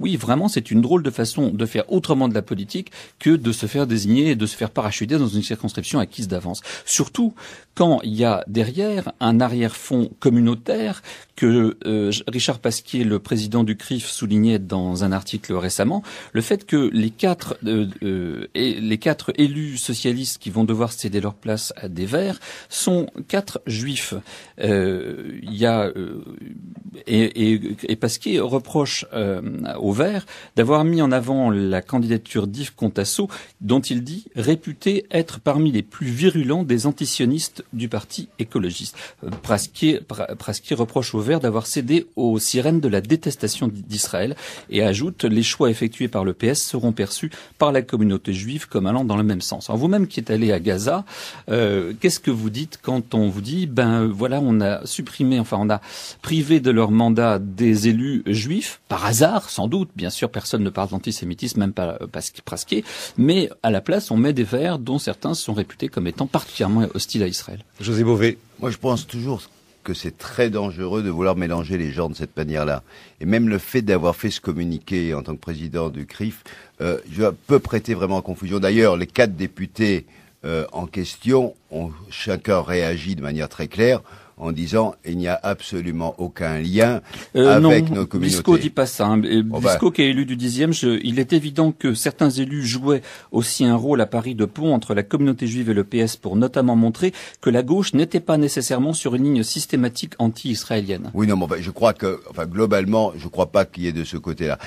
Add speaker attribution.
Speaker 1: oui, vraiment, c'est une drôle de façon de faire autrement de la politique que de se faire désigner et de se faire parachuter dans une circonscription acquise d'avance. Surtout quand il y a derrière un arrière-fond communautaire que euh, Richard Pasquier, le président du CRIF, soulignait dans un article récemment, le fait que les quatre, euh, euh, les quatre élus socialistes qui vont devoir céder leur place à des Verts sont quatre juifs. Il y a et, et, Pasquier reproche euh, au Vert d'avoir mis en avant la candidature d'Yves Contasso, dont il dit réputé être parmi les plus virulents des antisionistes du parti écologiste. Euh, Pasquier, reproche au Vert d'avoir cédé aux sirènes de la détestation d'Israël et ajoute les choix effectués par le PS seront perçus par la communauté juive comme allant dans le même sens. Alors vous-même qui êtes allé à Gaza, euh, qu'est-ce que vous dites quand on vous dit ben voilà on a supprimé, enfin on a privé de leur mandat des élus juifs, par hasard, sans doute, bien sûr, personne ne parle d'antisémitisme, même pas euh, Prasquier, mais à la place, on met des verts dont certains sont réputés comme étant particulièrement hostiles à Israël.
Speaker 2: José Bové. Moi, je pense toujours que c'est très dangereux de vouloir mélanger les genres de cette manière-là. Et même le fait d'avoir fait ce communiqué en tant que président du CRIF, peut je peux prêter vraiment à confusion. D'ailleurs, les quatre députés euh, en question, chacun réagit de manière très claire en
Speaker 1: disant il n'y a absolument aucun lien euh, avec nos communautés. Bisco dit pas ça. Hein. Bisco bah. qui est élu du dixième, je, il est évident que certains élus jouaient aussi un rôle à Paris de pont entre la communauté juive et le PS pour notamment montrer que la gauche n'était pas nécessairement sur une ligne systématique anti-israélienne. Oui, non, mais je
Speaker 2: crois que, enfin, globalement, je crois pas qu'il y ait de ce côté-là.